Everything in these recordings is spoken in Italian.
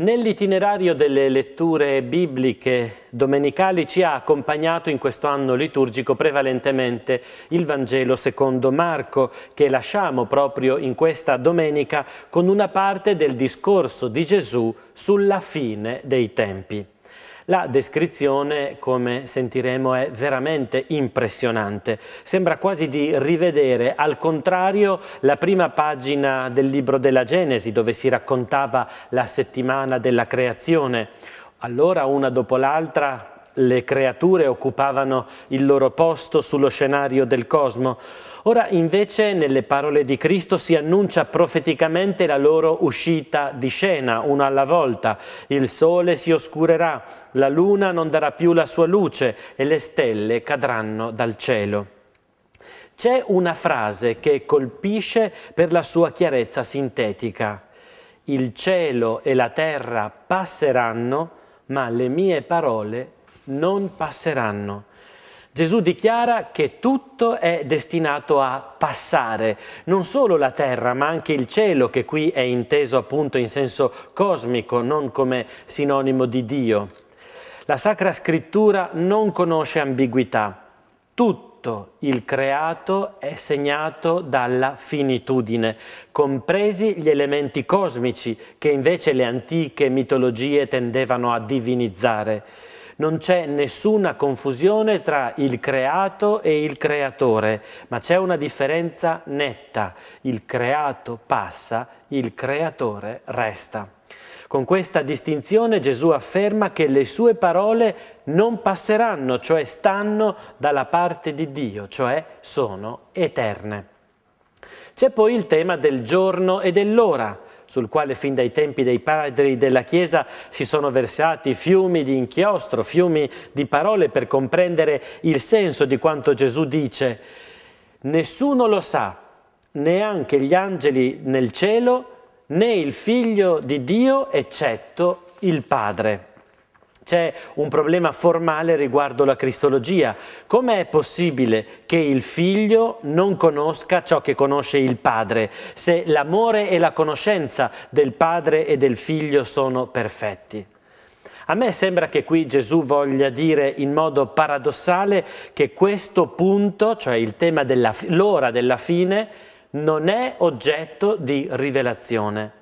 Nell'itinerario delle letture bibliche domenicali ci ha accompagnato in questo anno liturgico prevalentemente il Vangelo secondo Marco, che lasciamo proprio in questa domenica con una parte del discorso di Gesù sulla fine dei tempi. La descrizione, come sentiremo, è veramente impressionante. Sembra quasi di rivedere al contrario la prima pagina del libro della Genesi, dove si raccontava la settimana della creazione. Allora, una dopo l'altra, le creature occupavano il loro posto sullo scenario del cosmo. Ora invece nelle parole di Cristo si annuncia profeticamente la loro uscita di scena, una alla volta. Il sole si oscurerà, la luna non darà più la sua luce e le stelle cadranno dal cielo. C'è una frase che colpisce per la sua chiarezza sintetica. Il cielo e la terra passeranno, ma le mie parole non passeranno. Gesù dichiara che tutto è destinato a passare, non solo la terra, ma anche il cielo, che qui è inteso appunto in senso cosmico, non come sinonimo di Dio. La Sacra Scrittura non conosce ambiguità. Tutto il creato è segnato dalla finitudine, compresi gli elementi cosmici che invece le antiche mitologie tendevano a divinizzare. Non c'è nessuna confusione tra il creato e il creatore, ma c'è una differenza netta. Il creato passa, il creatore resta. Con questa distinzione Gesù afferma che le sue parole non passeranno, cioè stanno dalla parte di Dio, cioè sono eterne. C'è poi il tema del giorno e dell'ora sul quale fin dai tempi dei padri della Chiesa si sono versati fiumi di inchiostro, fiumi di parole per comprendere il senso di quanto Gesù dice. Nessuno lo sa, neanche gli angeli nel cielo, né il figlio di Dio eccetto il Padre. C'è un problema formale riguardo la cristologia. Come è possibile che il figlio non conosca ciò che conosce il padre, se l'amore e la conoscenza del padre e del figlio sono perfetti? A me sembra che qui Gesù voglia dire in modo paradossale che questo punto, cioè il tema dell'ora della fine, non è oggetto di rivelazione.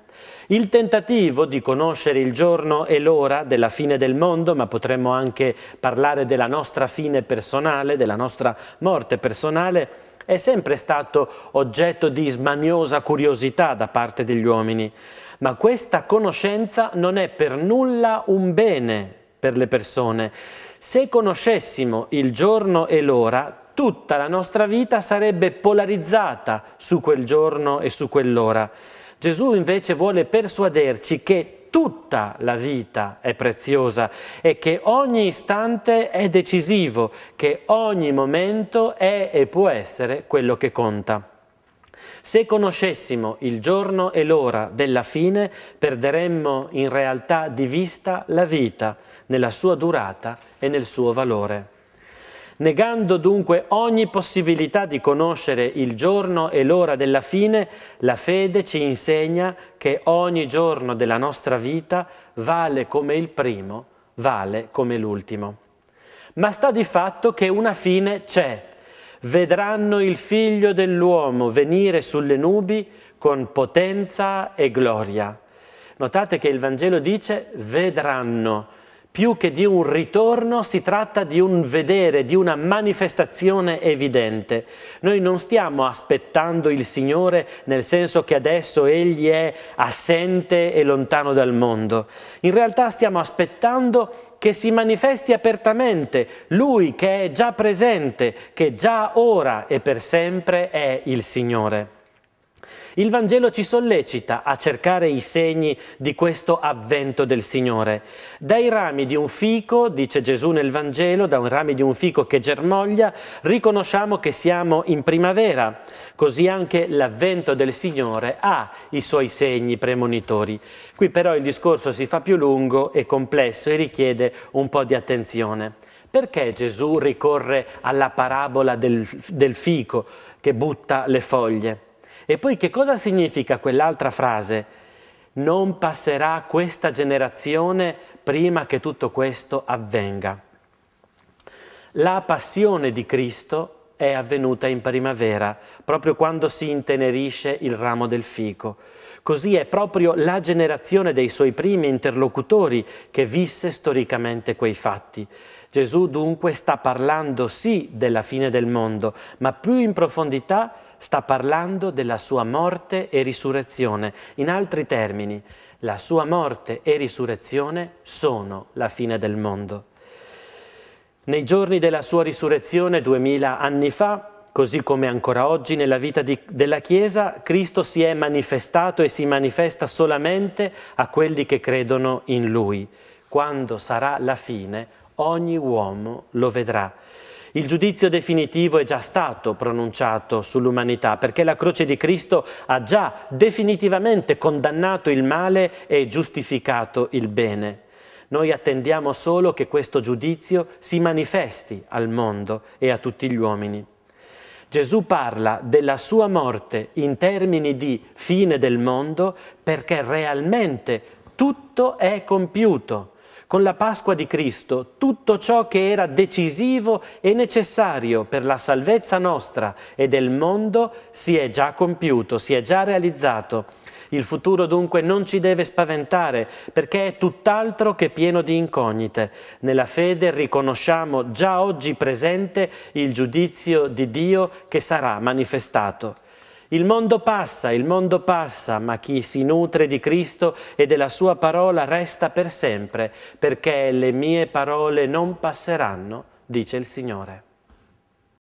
Il tentativo di conoscere il giorno e l'ora della fine del mondo, ma potremmo anche parlare della nostra fine personale, della nostra morte personale, è sempre stato oggetto di smaniosa curiosità da parte degli uomini. Ma questa conoscenza non è per nulla un bene per le persone. Se conoscessimo il giorno e l'ora, tutta la nostra vita sarebbe polarizzata su quel giorno e su quell'ora. Gesù invece vuole persuaderci che tutta la vita è preziosa e che ogni istante è decisivo, che ogni momento è e può essere quello che conta. Se conoscessimo il giorno e l'ora della fine, perderemmo in realtà di vista la vita, nella sua durata e nel suo valore. Negando dunque ogni possibilità di conoscere il giorno e l'ora della fine, la fede ci insegna che ogni giorno della nostra vita vale come il primo, vale come l'ultimo. Ma sta di fatto che una fine c'è. Vedranno il figlio dell'uomo venire sulle nubi con potenza e gloria. Notate che il Vangelo dice vedranno più che di un ritorno si tratta di un vedere, di una manifestazione evidente. Noi non stiamo aspettando il Signore nel senso che adesso Egli è assente e lontano dal mondo. In realtà stiamo aspettando che si manifesti apertamente Lui che è già presente, che già ora e per sempre è il Signore. Il Vangelo ci sollecita a cercare i segni di questo avvento del Signore. Dai rami di un fico, dice Gesù nel Vangelo, da un rame di un fico che germoglia, riconosciamo che siamo in primavera, così anche l'avvento del Signore ha i suoi segni premonitori. Qui però il discorso si fa più lungo e complesso e richiede un po' di attenzione. Perché Gesù ricorre alla parabola del, del fico che butta le foglie? E poi che cosa significa quell'altra frase? Non passerà questa generazione prima che tutto questo avvenga. La passione di Cristo è avvenuta in primavera, proprio quando si intenerisce il ramo del fico. Così è proprio la generazione dei suoi primi interlocutori che visse storicamente quei fatti. Gesù dunque sta parlando sì della fine del mondo, ma più in profondità sta parlando della sua morte e risurrezione. In altri termini, la sua morte e risurrezione sono la fine del mondo. Nei giorni della sua risurrezione, duemila anni fa, così come ancora oggi nella vita di, della Chiesa, Cristo si è manifestato e si manifesta solamente a quelli che credono in Lui. Quando sarà la fine, ogni uomo lo vedrà. Il giudizio definitivo è già stato pronunciato sull'umanità perché la croce di Cristo ha già definitivamente condannato il male e giustificato il bene. Noi attendiamo solo che questo giudizio si manifesti al mondo e a tutti gli uomini. Gesù parla della sua morte in termini di fine del mondo perché realmente tutto è compiuto con la Pasqua di Cristo tutto ciò che era decisivo e necessario per la salvezza nostra e del mondo si è già compiuto, si è già realizzato. Il futuro dunque non ci deve spaventare perché è tutt'altro che pieno di incognite. Nella fede riconosciamo già oggi presente il giudizio di Dio che sarà manifestato. Il mondo passa, il mondo passa, ma chi si nutre di Cristo e della sua parola resta per sempre, perché le mie parole non passeranno, dice il Signore.